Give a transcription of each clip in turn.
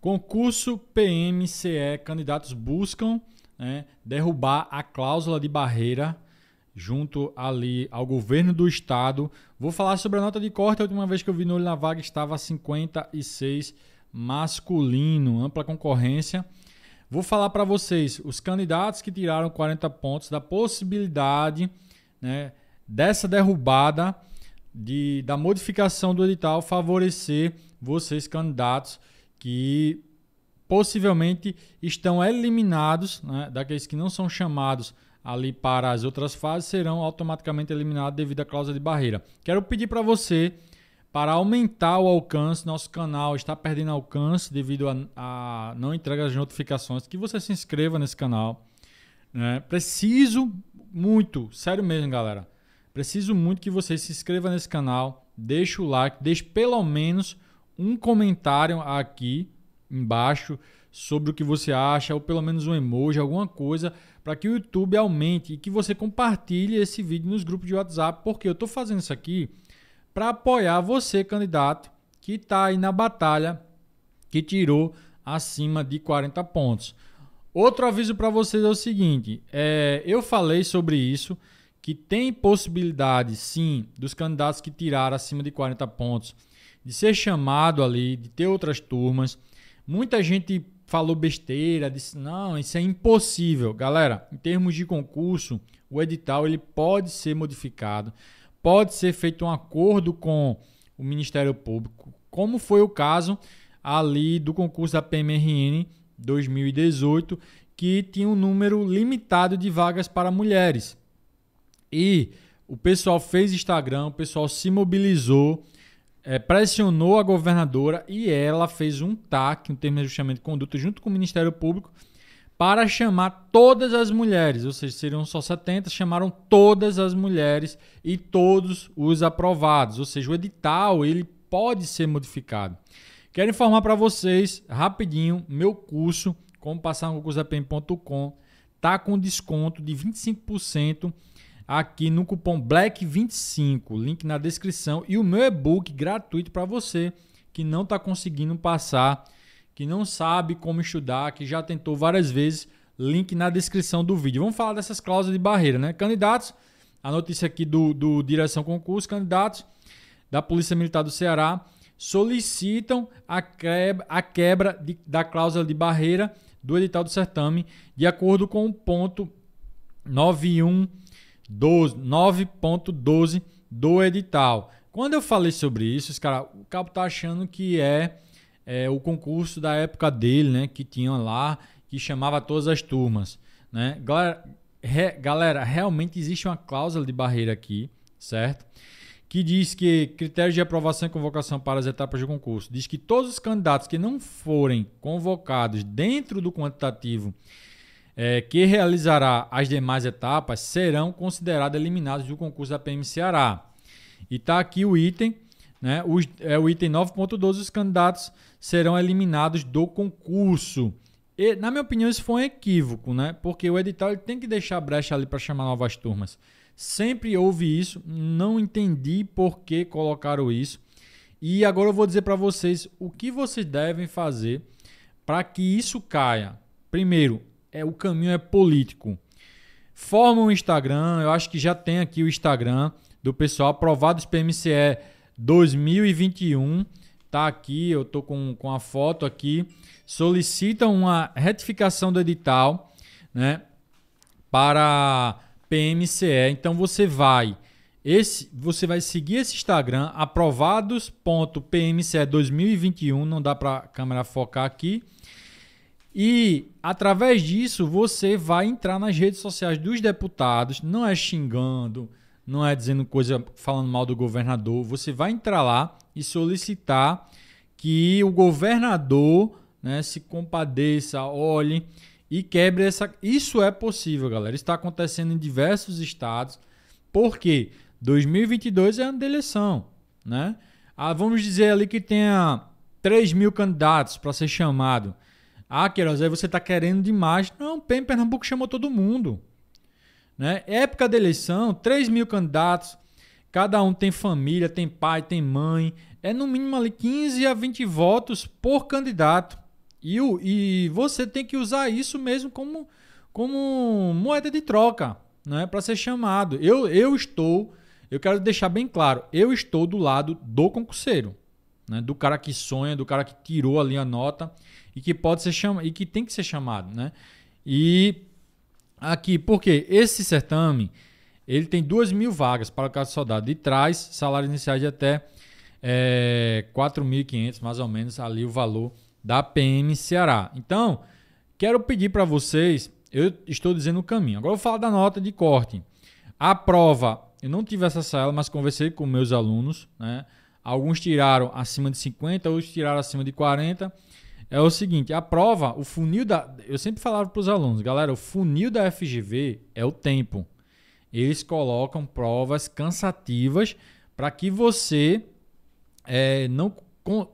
Concurso PMCE, candidatos buscam né, derrubar a cláusula de barreira junto ali ao governo do estado. Vou falar sobre a nota de corte. A última vez que eu vi no olho na vaga estava 56 masculino, ampla concorrência. Vou falar para vocês os candidatos que tiraram 40 pontos da possibilidade né, dessa derrubada de, da modificação do edital favorecer vocês candidatos que possivelmente estão eliminados, né, daqueles que não são chamados ali para as outras fases, serão automaticamente eliminados devido à cláusula de barreira. Quero pedir para você, para aumentar o alcance, nosso canal está perdendo alcance devido a, a não entrega de notificações, que você se inscreva nesse canal. Né? Preciso muito, sério mesmo, galera. Preciso muito que você se inscreva nesse canal, deixe o like, deixe pelo menos um comentário aqui embaixo sobre o que você acha, ou pelo menos um emoji, alguma coisa, para que o YouTube aumente e que você compartilhe esse vídeo nos grupos de WhatsApp, porque eu estou fazendo isso aqui para apoiar você, candidato, que está aí na batalha, que tirou acima de 40 pontos. Outro aviso para vocês é o seguinte: é, eu falei sobre isso, que tem possibilidade sim dos candidatos que tiraram acima de 40 pontos de ser chamado ali, de ter outras turmas. Muita gente falou besteira, disse não, isso é impossível. Galera, em termos de concurso, o edital ele pode ser modificado, pode ser feito um acordo com o Ministério Público, como foi o caso ali do concurso da PMRN 2018, que tinha um número limitado de vagas para mulheres. E o pessoal fez Instagram, o pessoal se mobilizou, é, pressionou a governadora e ela fez um TAC, um termo de ajustamento de conduta, junto com o Ministério Público, para chamar todas as mulheres, ou seja, seriam só 70, chamaram todas as mulheres e todos os aprovados, ou seja, o edital ele pode ser modificado. Quero informar para vocês rapidinho meu curso como passar no concurso da PM.com tá com desconto de 25% aqui no cupom BLACK25, link na descrição, e o meu e-book gratuito para você que não está conseguindo passar, que não sabe como estudar, que já tentou várias vezes, link na descrição do vídeo. Vamos falar dessas cláusulas de barreira, né? Candidatos, a notícia aqui do, do Direção Concurso, candidatos da Polícia Militar do Ceará solicitam a quebra, a quebra de, da cláusula de barreira do edital do certame, de acordo com o ponto 91 9.12 do edital. Quando eu falei sobre isso, os cara, o Cabo tá achando que é, é, o concurso da época dele, né? Que tinha lá, que chamava todas as turmas. Né? Galera, re, galera, realmente existe uma cláusula de barreira aqui, certo? Que diz que critérios de aprovação e convocação para as etapas de concurso. Diz que todos os candidatos que não forem convocados dentro do quantitativo é, que realizará as demais etapas serão considerados eliminados do concurso da PM Ceará. E está aqui o item, né? Os, é o item 9.12, os candidatos serão eliminados do concurso. E, na minha opinião, isso foi um equívoco, né? Porque o edital tem que deixar brecha ali para chamar novas turmas. Sempre houve isso, não entendi por que colocaram isso. E agora eu vou dizer para vocês o que vocês devem fazer para que isso caia. Primeiro, é o caminho é político. Forma um Instagram, eu acho que já tem aqui o Instagram do pessoal aprovados PMCE 2021. Tá aqui, eu tô com, com a foto aqui. Solicita uma retificação do edital, né? Para PMCE. Então você vai esse, você vai seguir esse Instagram aprovados.pmce2021, não dá para a câmera focar aqui. E através disso você vai entrar nas redes sociais dos deputados, não é xingando, não é dizendo coisa falando mal do governador, você vai entrar lá e solicitar que o governador né, se compadeça, olhe e quebre essa. Isso é possível, galera. Está acontecendo em diversos estados, porque 2022 é ano de eleição, né? Ah, vamos dizer ali que tenha 3 mil candidatos para ser chamado. Ah, Queiroz, aí você está querendo demais. Não, Pernambuco chamou todo mundo. Né? Época da eleição, 3 mil candidatos, cada um tem família, tem pai, tem mãe. É no mínimo ali 15 a 20 votos por candidato. E, e você tem que usar isso mesmo como, como moeda de troca né? para ser chamado. Eu, eu estou, eu quero deixar bem claro, eu estou do lado do concurseiro né? do cara que sonha, do cara que tirou ali a nota e que pode ser chamado e que tem que ser chamado, né? E aqui, porque esse certame ele tem 2 mil vagas para o caso de soldado e traz salários iniciais de até é, 4.500, mais ou menos, ali o valor da PM Ceará. Então, quero pedir para vocês, eu estou dizendo o caminho. Agora eu vou falar da nota de corte. A prova, eu não tive essa sala, mas conversei com meus alunos, né? alguns tiraram acima de 50, outros tiraram acima de 40. É o seguinte, a prova, o funil da. Eu sempre falava para os alunos, galera, o funil da FGV é o tempo. Eles colocam provas cansativas para que você é, não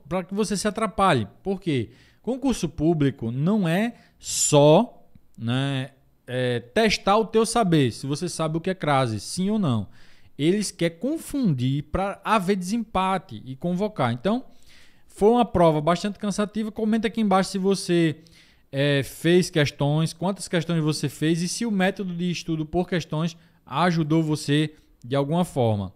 para que você se atrapalhe. Por quê? Concurso público não é só né, é, testar o teu saber, se você sabe o que é crase, sim ou não eles querem confundir para haver desempate e convocar. Então, foi uma prova bastante cansativa. Comenta aqui embaixo se você é, fez questões, quantas questões você fez e se o método de estudo por questões ajudou você de alguma forma.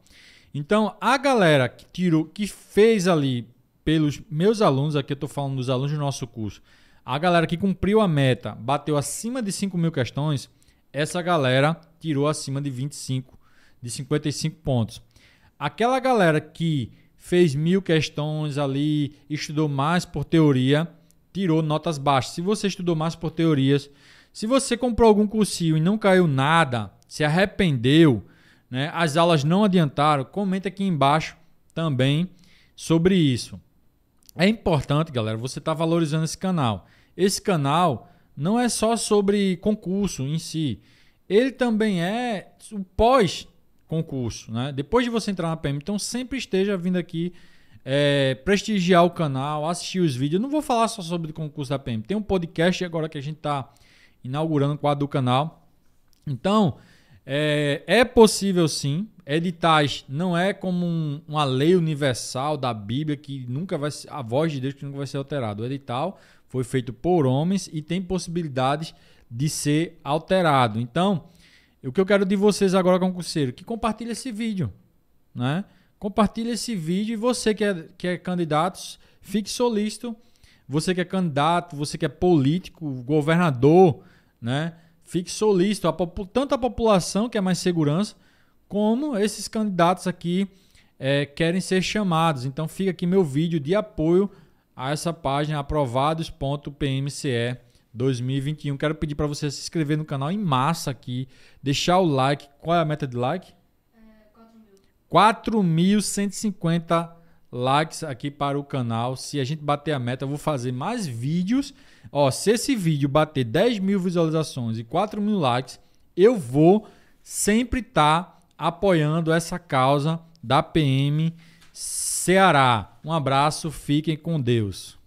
Então, a galera que tirou, que fez ali pelos meus alunos, aqui eu estou falando dos alunos do nosso curso, a galera que cumpriu a meta, bateu acima de 5 mil questões, essa galera tirou acima de 25 de 55 pontos. Aquela galera que fez mil questões ali, estudou mais por teoria, tirou notas baixas. Se você estudou mais por teorias, se você comprou algum cursinho e não caiu nada, se arrependeu, né, as aulas não adiantaram, comenta aqui embaixo também sobre isso. É importante, galera, você estar tá valorizando esse canal. Esse canal não é só sobre concurso em si. Ele também é o pós concurso, né? Depois de você entrar na PM, então sempre esteja vindo aqui é, prestigiar o canal, assistir os vídeos. Eu não vou falar só sobre o concurso da PM. Tem um podcast agora que a gente está inaugurando o quadro do canal. Então, é, é, possível sim. Editais não é como um, uma lei universal da Bíblia que nunca vai ser, a voz de Deus que nunca vai ser alterada. O edital foi feito por homens e tem possibilidades de ser alterado. Então, o que eu quero de vocês agora, concurseiro, que compartilhe esse vídeo, né? Compartilhe esse vídeo e você que é, que é candidato, fique solícito. Você que é candidato, você que é político, governador, né? Fique solícito, a, tanto a população que é mais segurança, como esses candidatos aqui é, querem ser chamados. Então fica aqui meu vídeo de apoio a essa página aprovados.pmce.com 2021. Quero pedir para você se inscrever no canal em massa aqui, deixar o like. Qual é a meta de like? É, 4.150 likes aqui para o canal. Se a gente bater a meta, eu vou fazer mais vídeos. Ó, se esse vídeo bater 10 mil visualizações e 4 mil likes, eu vou sempre estar tá apoiando essa causa da PM Ceará. Um abraço, fiquem com Deus.